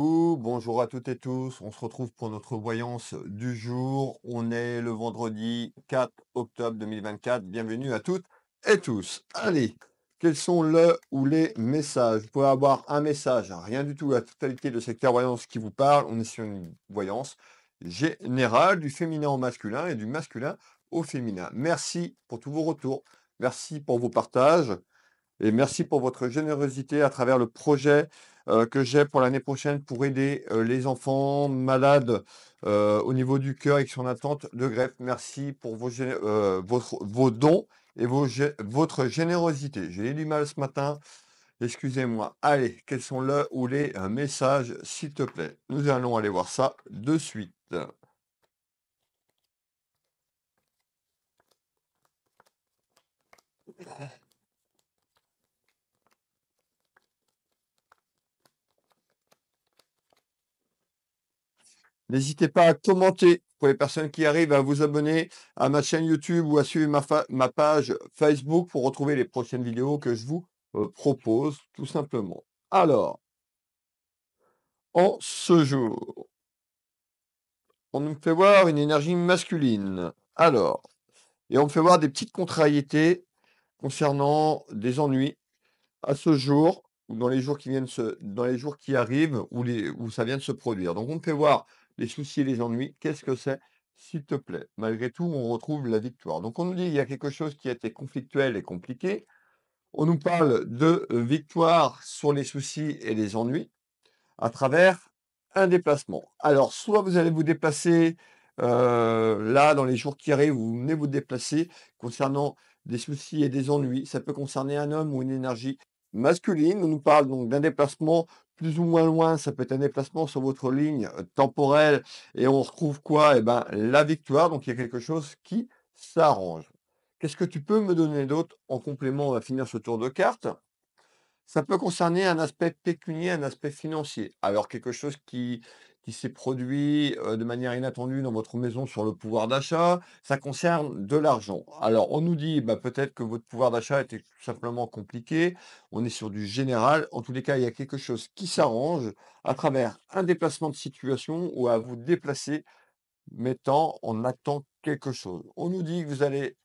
bonjour à toutes et tous. On se retrouve pour notre voyance du jour. On est le vendredi 4 octobre 2024. Bienvenue à toutes et tous. Allez, quels sont le ou les messages Vous pouvez avoir un message, hein, rien du tout, la totalité de secteur voyance qui vous parle. On est sur une voyance générale du féminin au masculin et du masculin au féminin. Merci pour tous vos retours. Merci pour vos partages. Et merci pour votre générosité à travers le projet euh, que j'ai pour l'année prochaine pour aider euh, les enfants malades euh, au niveau du cœur et qui sont en attente de greffe. Merci pour vos, vos dons et votre générosité. J'ai eu du mal ce matin. Excusez-moi. Allez, quels sont le ou les messages, s'il te plaît Nous allons aller voir ça de suite. N'hésitez pas à commenter pour les personnes qui arrivent à vous abonner à ma chaîne YouTube ou à suivre ma, page Facebook pour retrouver les prochaines vidéos que je vous euh, propose, tout simplement. Alors, en ce jour, on nous fait voir une énergie masculine. Alors, et on me fait voir des petites contrariétés concernant des ennuis à ce jour ou dans les jours qui viennent se, dans les jours qui arrivent ou, les, où ça vient de se produire. Donc on me fait voir les soucis et les ennuis, qu'est-ce que c'est S'il te plaît. Malgré tout, on retrouve la victoire. Donc on nous dit qu'il y a quelque chose qui a été conflictuel et compliqué. On nous parle de euh, victoire sur les soucis et les ennuis à travers un déplacement. Alors, soit vous allez vous déplacer euh, là dans les jours qui arrivent, vous venez vous déplacer concernant des soucis et des ennuis. Ça peut concerner un homme ou une énergie masculine. On nous parle donc d'un déplacement plus ou moins loin, ça peut être un déplacement sur votre ligne euh, temporelle et on retrouve quoi Eh bien, la victoire, donc il y a quelque chose qui s'arrange. Qu'est-ce que tu peux me donner d'autre en complément On va finir ce tour de carte. Ça peut concerner un aspect pécunier, un aspect financier. Alors quelque chose qui, qui s'est produit de manière inattendue dans votre maison sur le pouvoir d'achat, ça concerne de l'argent. Alors on nous dit bah, peut-être que votre pouvoir d'achat était tout simplement compliqué, on est sur du général, en tous les cas il y a quelque chose qui s'arrange à travers un déplacement de situation ou à vous déplacer mettant en attend quelque chose. On nous dit que vous allez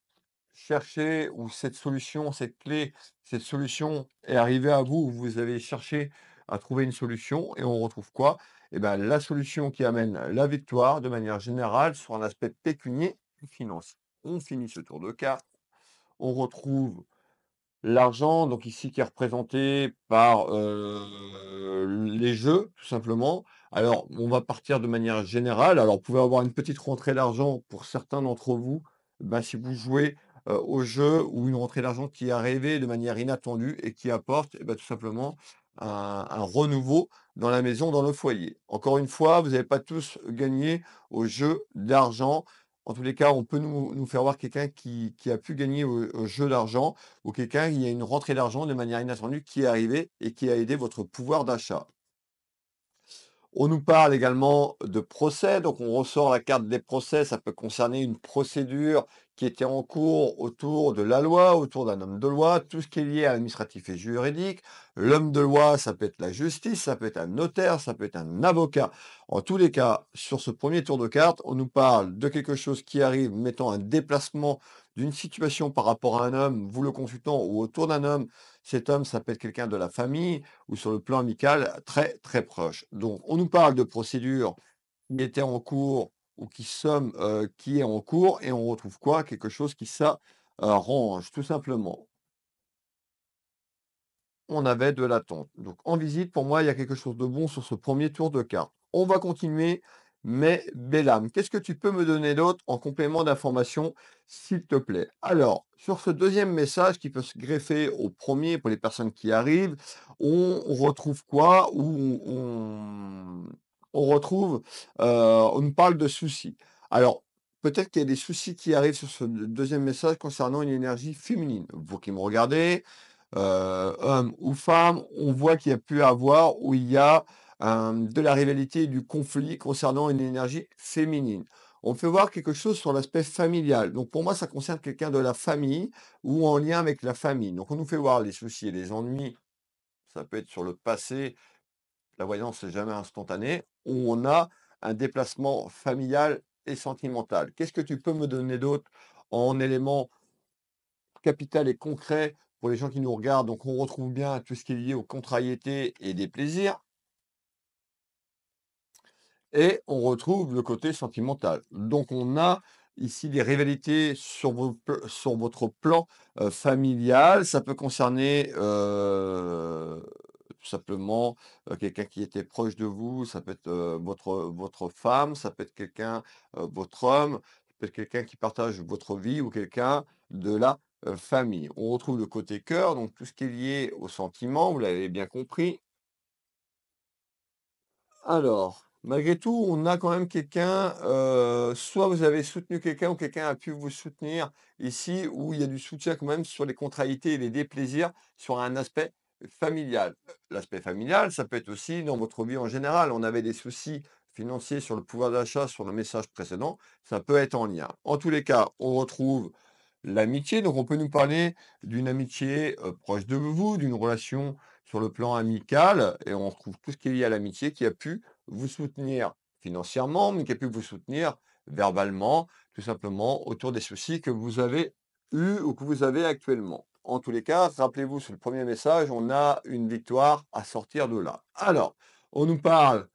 chercher ou cette solution, cette clé, cette solution est arrivée à vous, ou vous avez cherché à trouver une solution et on retrouve quoi eh ben, la solution qui amène la victoire de manière générale sur un aspect pécunier finance. On finit ce tour de cartes. On retrouve l'argent, donc ici qui est représenté par euh, les jeux, tout simplement. Alors, on va partir de manière générale. Alors, vous pouvez avoir une petite rentrée d'argent pour certains d'entre vous, eh ben, si vous jouez euh, au jeu ou une rentrée d'argent qui est arrivée de manière inattendue et qui apporte eh ben, tout simplement un, renouveau dans la maison, dans le foyer. Encore une fois, vous n'avez pas tous gagné au jeu d'argent. En tous les cas, on peut nous, faire voir quelqu'un qui, a pu gagner au, au jeu d'argent ou quelqu'un qui a une rentrée d'argent de manière inattendue qui est arrivée et qui a aidé votre pouvoir d'achat. On nous parle également de procès, donc on ressort la carte des procès, ça peut concerner une procédure qui était en cours autour de la loi, autour d'un homme de loi, tout ce qui est lié à et juridique. L'homme de loi, ça peut être la justice, ça peut être un notaire, ça peut être un avocat. En tous les cas, sur ce premier tour de carte, on nous parle de quelque chose qui arrive, mettant un déplacement d'une situation par rapport à un homme, vous le consultant, ou autour d'un homme, cet homme, s'appelle quelqu'un de la famille ou sur le plan amical très très proche. Donc on nous parle de procédures qui étaient en cours ou qui sommes, euh, qui est en cours et on retrouve quoi Quelque chose qui s'arrange euh, tout simplement. On avait de l'attente. Donc en visite, pour moi, il y a quelque chose de bon sur ce premier tour de cartes. On va continuer mais Bellam. Qu'est-ce que tu peux me donner d'autre en complément d'information, s'il te plaît Alors, sur ce deuxième message qui peut se greffer au premier pour les personnes qui arrivent, on retrouve quoi Ou on, retrouve, euh, on parle de soucis. Alors, peut-être qu'il y a des soucis qui arrivent sur ce deuxième message concernant une énergie féminine. Vous qui me regardez, euh, homme ou femme, on voit qu'il y a pu avoir où il y a de la rivalité et du conflit concernant une énergie féminine on fait voir quelque chose sur l'aspect familial. Donc pour moi, ça concerne quelqu'un de la famille ou en lien avec la famille. Donc on nous fait voir les soucis et les ennuis. Ça peut être sur le passé. La voyance, n'est jamais instantanée. Où on a un déplacement familial et sentimental. Qu'est-ce que tu peux me donner d'autre en élément capital et concret pour les gens qui nous regardent Donc on retrouve bien tout ce qui est lié aux contrariétés et des plaisirs et on retrouve le côté sentimental. Donc on a ici des rivalités sur, votre plan familial. Ça peut concerner tout simplement quelqu'un qui était proche de vous, ça peut être votre, votre femme, ça peut être quelqu'un, votre homme, ça peut être quelqu'un qui partage votre vie ou quelqu'un de la famille. On retrouve le côté cœur, donc tout ce qui est lié au sentiment, vous l'avez bien compris. Alors, malgré tout, on a quand même quelqu'un, euh, soit vous avez soutenu quelqu'un ou quelqu'un a pu vous soutenir ici, où il y a du soutien quand même sur les contrariétés et les déplaisirs, sur un aspect familial. L'aspect familial, ça peut être aussi dans votre vie en général. On avait des soucis financiers sur le pouvoir d'achat, sur le message précédent, ça peut être en lien. En tous les cas, on retrouve l'amitié. Donc on peut nous parler d'une amitié euh, proche de vous, d'une relation sur le plan amical, et on retrouve tout ce qui est lié à l'amitié qui a pu vous soutenir financièrement, mais qui a pu vous soutenir verbalement, tout simplement autour des soucis que vous avez eus ou que vous avez actuellement. En tous les cas, rappelez-vous, sur le premier message, on a une victoire à sortir de là. Alors, on nous parle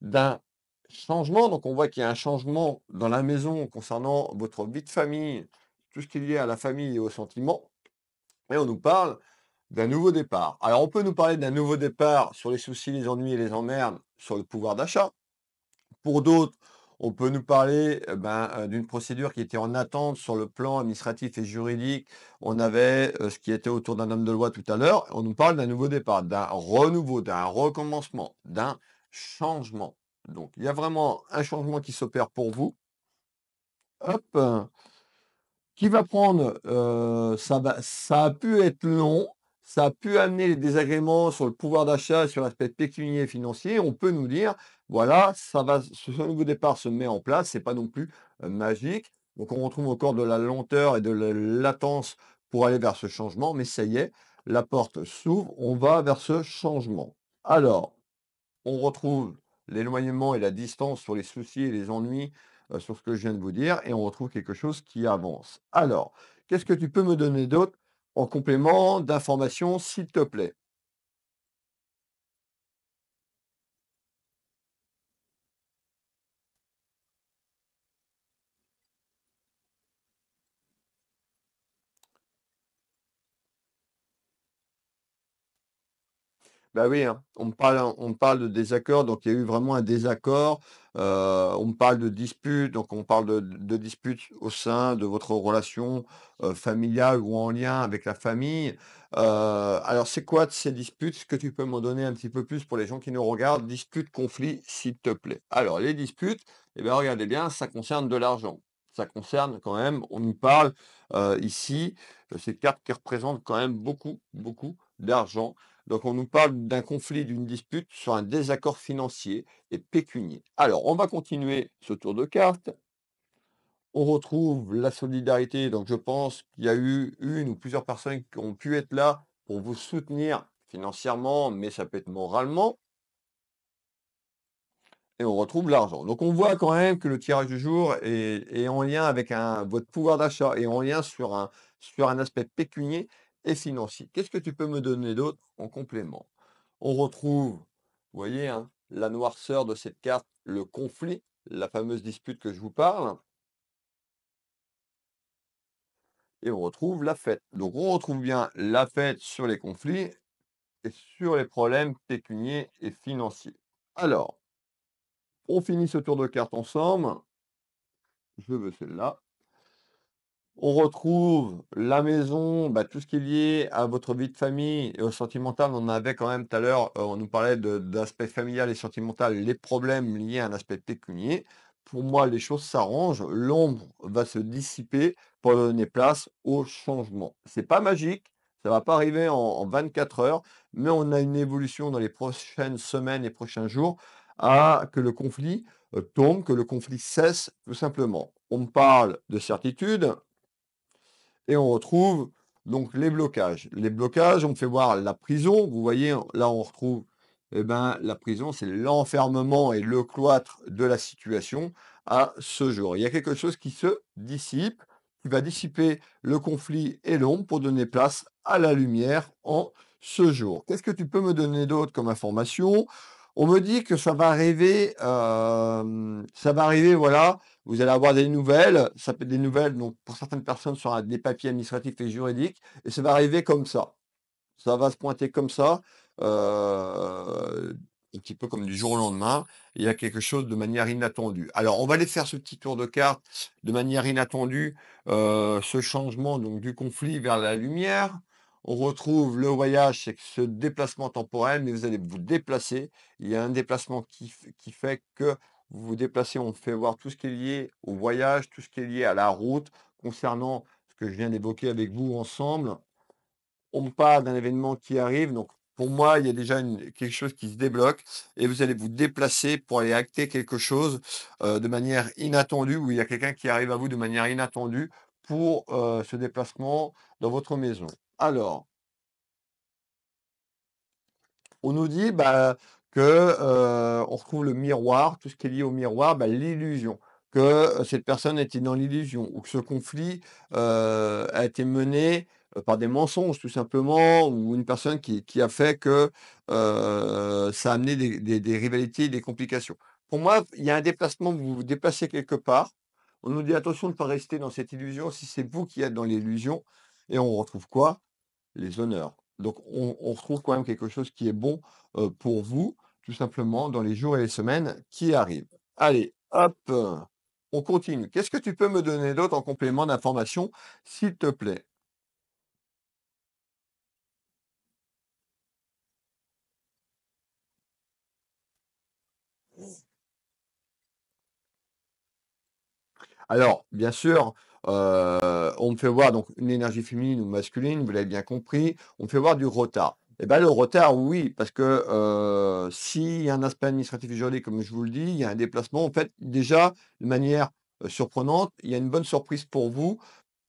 d'un changement. Donc, on voit qu'il y a un changement dans la maison concernant votre vie de famille, tout ce qui est lié à la famille et aux sentiments. Et on nous parle d'un nouveau départ. Alors on peut nous parler d'un nouveau départ sur les soucis, les ennuis et les emmerdes, sur le pouvoir d'achat. Pour d'autres, on peut nous parler eh ben, euh, d'une procédure qui était en attente sur le plan administratif et juridique. On avait euh, ce qui était autour d'un homme de loi tout à l'heure. On nous parle d'un nouveau départ, d'un renouveau, d'un recommencement, d'un changement. Donc il y a vraiment un changement qui s'opère pour vous. Hop. Qui va prendre, euh, ça, ça a pu être long, ça a pu amener des désagréments sur le pouvoir d'achat, sur l'aspect pécunier et financier, on peut nous dire, voilà, ça va, ce nouveau départ se met en place, Ce n'est pas non plus euh, magique. Donc on retrouve encore de la lenteur et de la latence pour aller vers ce changement, mais ça y est, la porte s'ouvre, on va vers ce changement. Alors, on retrouve l'éloignement et la distance sur les soucis et les ennuis euh, sur ce que je viens de vous dire, et on retrouve quelque chose qui avance. Alors, qu'est-ce que tu peux me donner d'autre en complément d'informations, s'il te plaît. Ben oui, hein. on, parle, hein, on parle de désaccord, donc il y a eu vraiment un désaccord. Euh, on parle de dispute, donc on parle de, disputes au sein de votre relation euh, familiale ou en lien avec la famille. Euh, alors c'est quoi ces disputes Est-ce que tu peux m'en donner un petit peu plus pour les gens qui nous regardent Disputes, conflits, s'il te plaît. Alors les disputes, eh bien, regardez bien, ça concerne de l'argent. Ça concerne quand même, on y parle ici, ces cartes qui représentent quand même beaucoup, beaucoup d'argent. Donc on nous parle d'un conflit, d'une dispute sur un désaccord financier et pécunier. Alors on va continuer ce tour de cartes. On retrouve la solidarité. Donc je pense qu'il y a eu une ou plusieurs personnes qui ont pu être là pour vous soutenir financièrement, mais ça peut être moralement. Et on retrouve l'argent. Donc on voit quand même que le tirage du jour est, en lien avec votre pouvoir d'achat et en lien sur sur un aspect pécunier et financier. Qu'est-ce que tu peux me donner d'autre en complément On retrouve, vous voyez, hein, la noirceur de cette carte, le conflit, la fameuse dispute que je vous parle. Et on retrouve la fête. Donc on retrouve bien la fête sur les conflits et sur les problèmes pécuniers et financiers. Alors, on finit ce tour de cartes ensemble. Je veux celle-là. On retrouve la maison, bah, tout ce qui est lié à votre vie de famille et au sentimental. On avait quand même tout à l'heure, euh, on nous parlait d'aspect familial et sentimental, les problèmes liés à un aspect pécunier. Pour moi, les choses s'arrangent, l'ombre va se dissiper pour donner place au changement. n'est pas magique, ça ne va pas arriver en, 24 heures, mais on a une évolution dans les prochaines semaines et prochains jours à que le conflit euh, tombe, que le conflit cesse tout simplement. On parle de certitude, et on retrouve donc les blocages. Les blocages, on fait voir la prison. Vous voyez, là, on retrouve eh ben, la prison, c'est l'enfermement et le cloître de la situation à ce jour. Il y a quelque chose qui se dissipe, qui va dissiper le conflit et l'ombre pour donner place à la lumière en ce jour. Qu'est-ce que tu peux me donner d'autre comme information on me dit que ça va arriver, euh, ça va arriver, voilà, vous allez avoir des nouvelles, ça peut être des nouvelles, donc pour certaines personnes, sur des papiers administratifs et juridiques, et ça va arriver comme ça. Ça va se pointer comme ça, euh, un petit peu comme du jour au lendemain, il y a quelque chose de manière inattendue. Alors, on va aller faire ce petit tour de carte de manière inattendue, euh, ce changement donc, du conflit vers la lumière. On retrouve le voyage, c'est ce déplacement temporel, mais vous allez vous déplacer. Il y a un déplacement qui, fait que vous vous déplacez, on fait voir tout ce qui est lié au voyage, tout ce qui est lié à la route, concernant ce que je viens d'évoquer avec vous ensemble. On parle d'un événement qui arrive, donc pour moi, il y a déjà quelque chose qui se débloque et vous allez vous déplacer pour aller acter quelque chose euh, de manière inattendue, où il y a quelqu'un qui arrive à vous de manière inattendue pour euh, ce déplacement dans votre maison. Alors, on nous dit bah, qu'on euh, retrouve le miroir, tout ce qui est lié au miroir, bah, l'illusion, que euh, cette personne était dans l'illusion, ou que ce conflit euh, a été mené par des mensonges tout simplement, ou une personne qui, a fait que ça a amené des, des rivalités, des complications. Pour moi, il y a un déplacement, vous vous déplacez quelque part, on nous dit attention de ne pas rester dans cette illusion, si c'est vous qui êtes dans l'illusion, et on retrouve quoi Les honneurs. Donc on, retrouve quand même quelque chose qui est bon pour vous, tout simplement, dans les jours et les semaines qui arrivent. Allez, hop, on continue. Qu'est-ce que tu peux me donner d'autre en complément d'information, s'il te plaît Alors, bien sûr, euh, on me fait voir donc une énergie féminine ou masculine, vous l'avez bien compris. On me fait voir du retard. Et eh bien, le retard, oui, parce que euh, s'il y a un aspect administratif et comme je vous le dis, il y a un déplacement. En fait, déjà, de manière euh, surprenante, il y a une bonne surprise pour vous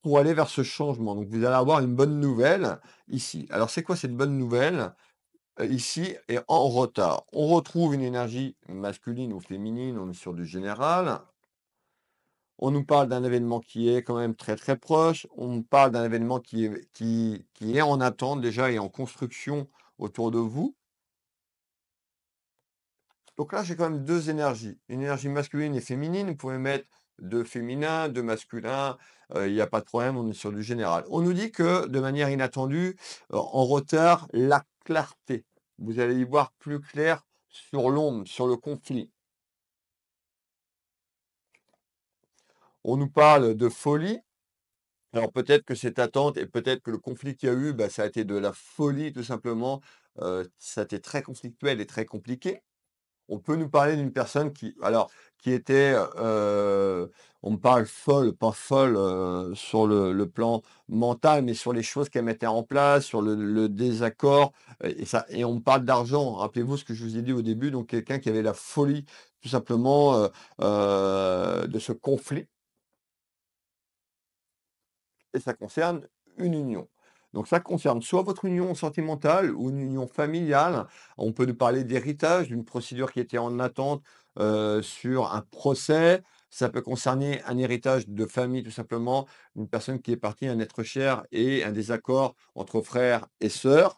pour aller vers ce changement. Donc, vous allez avoir une bonne nouvelle ici. Alors, c'est quoi cette bonne nouvelle ici et en retard On retrouve une énergie masculine ou féminine, on est sur du général on nous parle d'un événement qui est quand même très très proche, on parle d'un événement qui est, qui, est en attente déjà et en construction autour de vous. Donc là, j'ai quand même deux énergies, une énergie masculine et féminine. Vous pouvez mettre de féminin, de masculin, euh, il n'y a pas de problème, on est sur du général. On nous dit que de manière inattendue, euh, en retard, la clarté. Vous allez y voir plus clair sur l'ombre, sur le conflit. on nous parle de folie. Alors peut-être que cette attente et peut-être que le conflit qu'il y a eu, bah, ça a été de la folie tout simplement. Euh, ça a été très conflictuel et très compliqué. On peut nous parler d'une personne qui, alors, qui était, euh, on me parle folle, pas folle euh, sur le, plan mental, mais sur les choses qu'elle mettait en place, sur le, désaccord, et, et on me parle d'argent. Rappelez-vous ce que je vous ai dit au début, donc quelqu'un qui avait la folie tout simplement de ce conflit et ça concerne une union. Donc ça concerne soit votre union sentimentale ou une union familiale. On peut nous parler d'héritage, d'une procédure qui était en attente euh, sur un procès. Ça peut concerner un héritage de famille tout simplement, une personne qui est partie, un être cher et un désaccord entre frères et sœurs.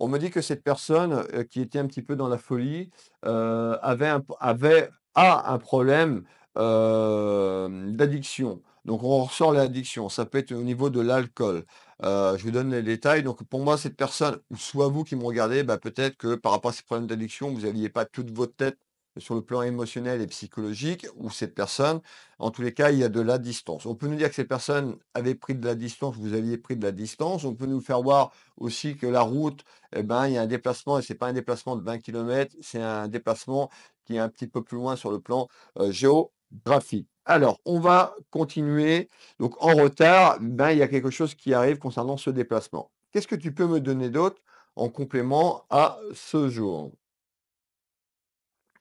On me dit que cette personne euh, qui était un petit peu dans la folie euh, avait, un, avait a un problème euh, d'addiction. Donc on ressort l'addiction. Ça peut être au niveau de l'alcool. Euh, je vous donne les détails. Donc pour moi, cette personne, ou soit vous qui me regardez, bah, peut-être que par rapport à ces problèmes d'addiction, vous n'aviez pas toute votre tête sur le plan émotionnel et psychologique, ou cette personne, en tous les cas, il y a de la distance. On peut nous dire que cette personne avait pris de la distance, vous aviez pris de la distance. On peut nous faire voir aussi que la route, eh ben, il y a un déplacement, et ce n'est pas un déplacement de 20 km, c'est un déplacement qui est un petit peu plus loin sur le plan euh, géo graphique. Alors, on va continuer. Donc, en retard, ben, il y a quelque chose qui arrive concernant ce déplacement. Qu'est-ce que tu peux me donner d'autre en complément à ce jour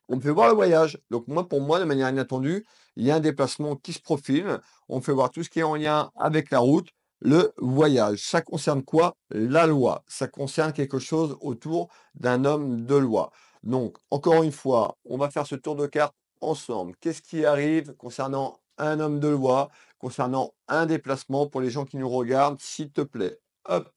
on me fait voir le voyage. Donc moi, pour moi, de manière inattendue, il y a un déplacement qui se profile. On me fait voir tout ce qui est en lien avec la route, le voyage. Ça concerne quoi La loi. Ça concerne quelque chose autour d'un homme de loi. Donc, encore une fois, on va faire ce tour de carte ensemble. Qu'est-ce qui arrive concernant un homme de loi, concernant un déplacement pour les gens qui nous regardent, s'il te plaît Hop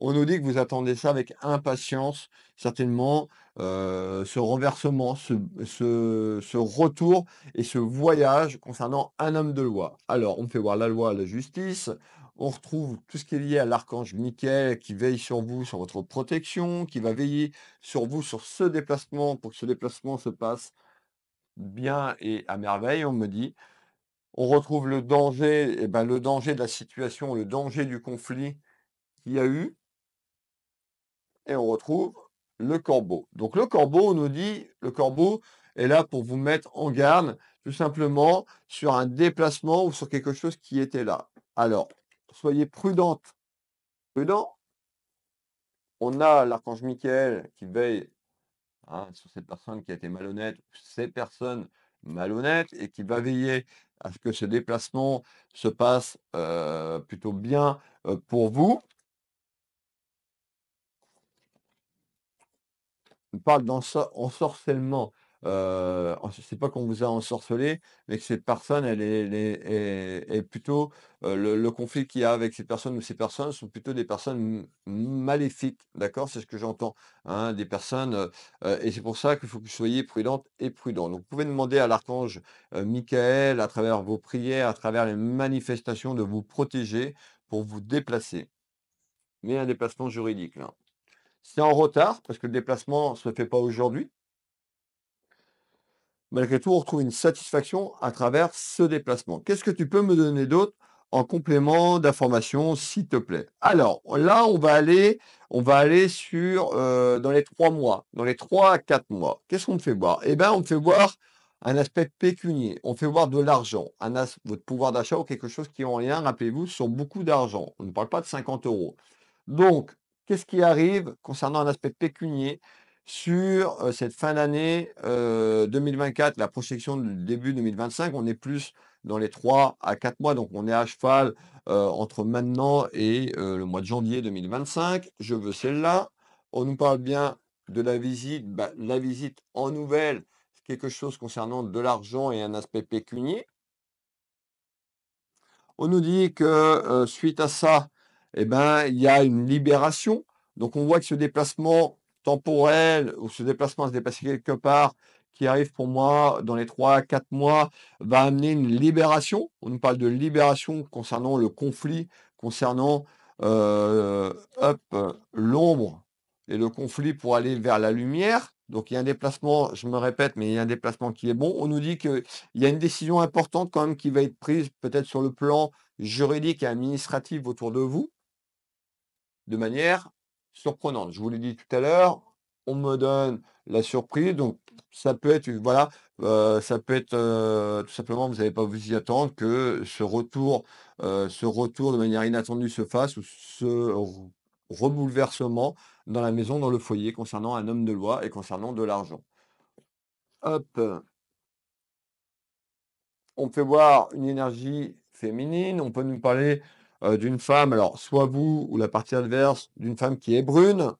on nous dit que vous attendez ça avec impatience, certainement, euh, ce renversement, ce, ce, retour et ce voyage concernant un homme de loi. Alors, on fait voir la loi, la justice, on retrouve tout ce qui est lié à l'archange Michael qui veille sur vous, sur votre protection, qui va veiller sur vous, sur ce déplacement, pour que ce déplacement se passe bien et à merveille, on me dit. On retrouve le danger, eh ben, le danger de la situation, le danger du conflit qu'il y a eu. Et on retrouve le corbeau. Donc le corbeau, nous dit, le corbeau est là pour vous mettre en garde, tout simplement, sur un déplacement ou sur quelque chose qui était là. Alors, soyez prudente. Prudent. On a l'archange Michael qui veille Hein, sur cette personne qui a été malhonnête, ces personnes malhonnêtes, et qui va veiller à ce que ce déplacement se passe plutôt bien pour vous. On parle d'ensorcellement. Euh, c'est pas qu'on vous a ensorcelé, mais que cette personne, elle est, plutôt euh, le, conflit qu'il y a avec ces personnes ou ces personnes sont plutôt des personnes maléfiques, d'accord C'est ce que j'entends, hein, des personnes, euh, et c'est pour ça qu'il faut que vous soyez prudente et prudent. Donc, vous pouvez demander à l'archange Michael, à travers vos prières, à travers les manifestations, de vous protéger pour vous déplacer. Mais un déplacement juridique, C'est en retard parce que le déplacement ne se fait pas aujourd'hui, malgré tout, on retrouve une satisfaction à travers ce déplacement. Qu'est-ce que tu peux me donner d'autre en complément d'information, s'il te plaît Alors là, on va aller, on va aller sur euh, dans les trois mois, dans les trois à quatre mois. Qu'est-ce qu'on me fait voir Eh bien, on me fait voir un aspect pécunier. On fait voir de l'argent, votre pouvoir d'achat ou quelque chose qui est en lien, rappelez-vous, sur beaucoup d'argent. On ne parle pas de 50 euros. Donc, qu'est-ce qui arrive concernant un aspect pécunier sur euh, cette fin d'année 2024, euh, la projection du début 2025, on est plus dans les 3 à 4 mois. Donc, on est à cheval euh, entre maintenant et le mois de janvier 2025. Je veux celle-là. On nous parle bien de la visite, bah, la visite en nouvelle, quelque chose concernant de l'argent et un aspect pécunier. On nous dit que suite à ça, eh ben, il y a une libération. Donc on voit que ce déplacement temporel ou ce déplacement se déplacer quelque part qui arrive pour moi dans les 3 quatre mois va amener une libération. On nous parle de libération concernant le conflit, concernant euh, l'ombre et le conflit pour aller vers la lumière. Donc il y a un déplacement, je me répète, mais il y a un déplacement qui est bon. On nous dit qu'il y a une décision importante quand même qui va être prise peut-être sur le plan juridique et administratif autour de vous, de manière surprenante. Je vous l'ai dit tout à l'heure, on me donne la surprise, donc ça peut être, voilà, euh, ça peut être euh, tout simplement, vous n'avez pas vous y attendre que ce retour, euh, ce retour de manière inattendue se fasse ou ce rebouleversement dans la maison, dans le foyer, concernant un homme de loi et concernant de l'argent. Hop. On peut voir une énergie féminine, on peut nous parler euh, d'une femme, alors soit vous ou la partie adverse, d'une femme qui est brune.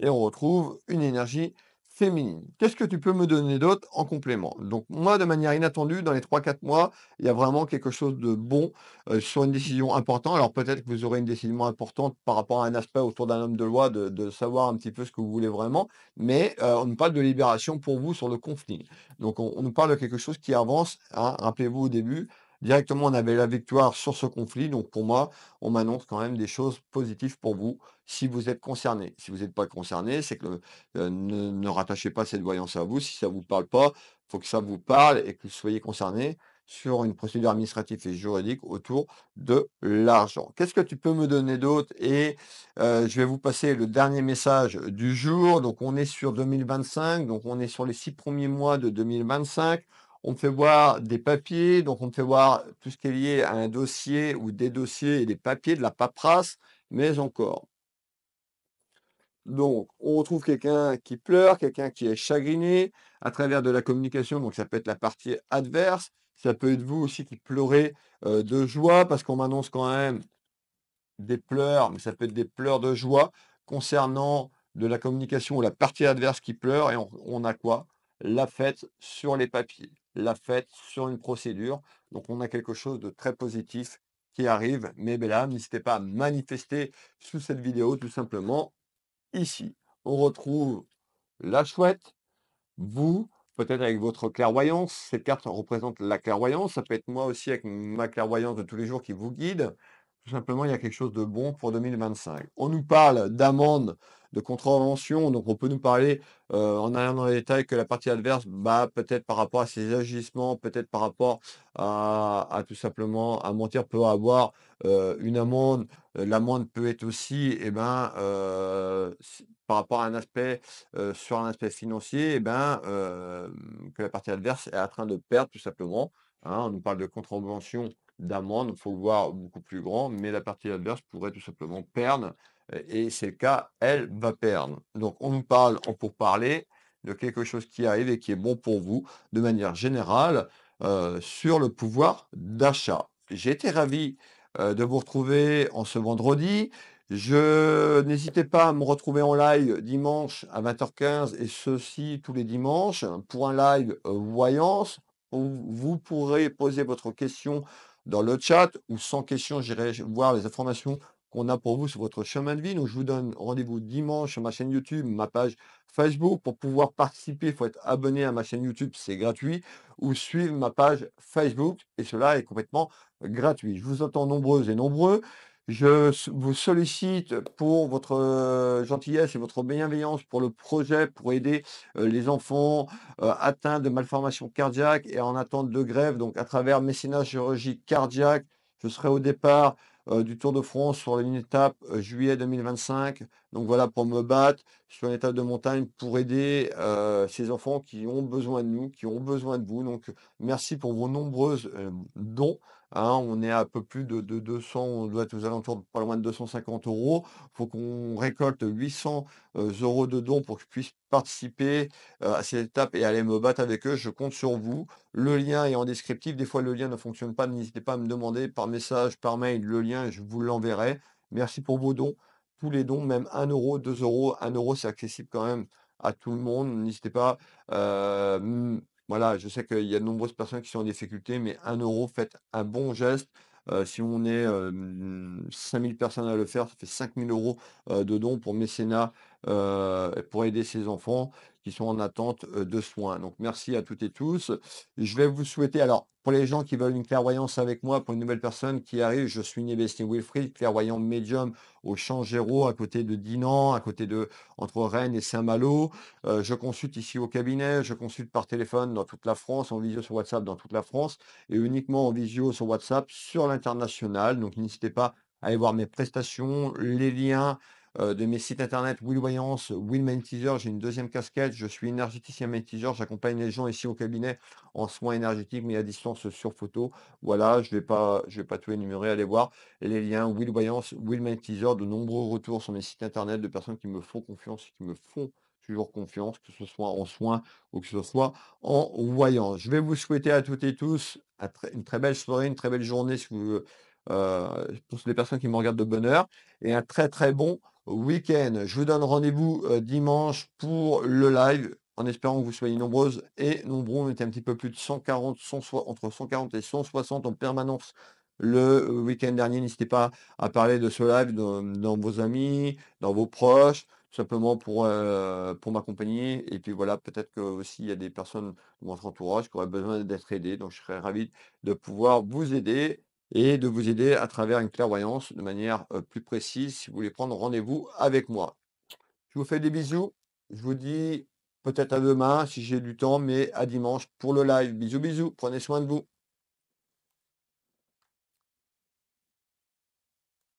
Et on retrouve une énergie féminine. Qu'est-ce que tu peux me donner d'autre en complément Donc moi, de manière inattendue, dans les 3-4 mois, il y a vraiment quelque chose de bon euh, sur une décision importante. Alors peut-être que vous aurez une décision importante par rapport à un aspect autour d'un homme de loi, de, savoir un petit peu ce que vous voulez vraiment, mais euh, on ne parle de libération pour vous sur le conflit. Donc on, nous parle de quelque chose qui avance, hein, rappelez-vous au début, Directement, on avait la victoire sur ce conflit. Donc pour moi, on m'annonce quand même des choses positives pour vous si vous êtes concerné. Si vous n'êtes pas concerné, c'est que euh, ne, rattachez pas cette voyance à vous. Si ça ne vous parle pas, il faut que ça vous parle et que vous soyez concerné sur une procédure administrative et juridique autour de l'argent. Qu'est-ce que tu peux me donner d'autre Et euh, je vais vous passer le dernier message du jour. Donc on est sur 2025, donc on est sur les six premiers mois de 2025. On me fait voir des papiers, donc on me fait voir tout ce qui est lié à un dossier ou des dossiers et des papiers, de la paperasse, mais encore. Donc, on retrouve quelqu'un qui pleure, quelqu'un qui est chagriné à travers de la communication, donc ça peut être la partie adverse. Ça peut être vous aussi qui pleurez euh, de joie parce qu'on m'annonce quand même des pleurs, mais ça peut être des pleurs de joie concernant de la communication ou la partie adverse qui pleure et on a quoi La fête sur les papiers l'a fête sur une procédure. Donc on a quelque chose de très positif qui arrive. Mais ben là, n'hésitez pas à manifester sous cette vidéo tout simplement ici. On retrouve la chouette, vous, peut-être avec votre clairvoyance. Cette carte représente la clairvoyance. Ça peut être moi aussi avec ma clairvoyance de tous les jours qui vous guide simplement, il y a quelque chose de bon pour 2025. On nous parle d'amende, de contravention, donc on peut nous parler euh, en allant dans les détails que la partie adverse, bah, peut-être par rapport à ses agissements, peut-être par rapport à, tout simplement à mentir, peut avoir euh, une amende. L'amende peut être aussi, et eh ben, euh, par rapport à un aspect, sur un aspect financier, et eh ben, que la partie adverse est en train de perdre tout simplement. Hein. on nous parle de contravention d'amende, il faut voir beaucoup plus grand, mais la partie adverse pourrait tout simplement perdre. Euh, et c'est le cas, elle va perdre. Donc on nous parle en parler de quelque chose qui arrive et qui est bon pour vous de manière générale euh, sur le pouvoir d'achat. J'ai été ravi euh, de vous retrouver en ce vendredi. Je n'hésitez pas à me retrouver en live dimanche à 20h15 et ceci tous les dimanches pour un live voyance. Où vous pourrez poser votre question dans le chat ou sans question, j'irai voir les informations qu'on a pour vous sur votre chemin de vie. Donc, je vous donne rendez-vous dimanche sur ma chaîne YouTube, ma page Facebook. Pour pouvoir participer, il faut être abonné à ma chaîne YouTube, c'est gratuit, ou suivre ma page Facebook, et cela est complètement gratuit. Je vous entends nombreuses et nombreux. Je vous sollicite pour votre euh, gentillesse et votre bienveillance pour le projet pour aider euh, les enfants euh, atteints de malformations cardiaques et en attente de grève, donc à travers Mécénat Chirurgie Cardiaque. Je serai au départ du Tour de France sur une étape juillet 2025 donc voilà, pour me battre, sur l'étape de montagne pour aider euh, ces enfants qui ont besoin de nous, qui ont besoin de vous. Donc merci pour vos nombreuses euh, dons. Hein. on est à peu plus de, 200, on doit être aux alentours de pas loin de 250 euros. Il faut qu'on récolte 800 euh, euros de dons pour que je puisse participer à cette étape et aller me battre avec eux. Je compte sur vous. Le lien est en descriptif. Des fois, le lien ne fonctionne pas. N'hésitez pas à me demander par message, par mail, le lien et je vous l'enverrai. Merci pour vos dons tous les dons, même 1 euro, 2 euros, 1 euro, c'est accessible quand même à tout le monde. N'hésitez pas. Euh, mmh, voilà, je sais qu'il y a de nombreuses personnes qui sont en difficulté, mais 1 euro, faites un bon geste. Euh, si on est 5000 euh, mmh, personnes à le faire, ça fait 5000 euros de dons pour mécénat pour aider ses enfants sont en attente de soins. Donc merci à toutes et tous. Je vais vous souhaiter, alors pour les gens qui veulent une clairvoyance avec moi, pour une nouvelle personne qui arrive, je suis Nébestien Wilfried, clairvoyant médium au Champ Géraud, à côté de Dinan, à côté de entre Rennes et Saint-Malo. Euh, je consulte ici au cabinet, je consulte par téléphone dans toute la France, en visio sur WhatsApp dans toute la France et uniquement en visio sur WhatsApp sur l'international. Donc n'hésitez pas à aller voir mes prestations, les liens, euh, de mes sites internet Will Voyance, Will Teaser. J'ai une deuxième casquette. Je suis énergéticien Teaser. J'accompagne les gens ici au cabinet en soins énergétiques, mais à distance sur photo. Voilà, je ne vais, pas, vais pas tout énumérer. Allez voir les liens Will Voyance, Will Teaser. De nombreux retours sur mes sites internet de personnes qui me font confiance qui me font toujours confiance, que ce soit en soins ou que ce soit en voyance. Je vais vous souhaiter à toutes et tous une très belle soirée, une très belle journée si euh, pour les personnes qui me regardent de bonne heure et un très très bon week-end. Je vous donne rendez-vous euh, dimanche pour le live en espérant que vous soyez nombreuses et nombreux. On était un petit peu plus de 140, entre 140 et 160 en permanence le euh, week-end dernier. N'hésitez pas à parler de ce live dans, vos amis, dans vos proches, simplement pour, euh, pour m'accompagner. Et puis voilà, peut-être que aussi il y a des personnes de votre entourage qui auraient besoin d'être aidées. Donc je serais ravi de pouvoir vous aider et de vous aider à travers une clairvoyance de manière plus précise si vous voulez prendre rendez-vous avec moi. Je vous fais des bisous. Je vous dis peut-être à demain si j'ai du temps, mais à dimanche pour le live. Bisous, bisous. Prenez soin de vous.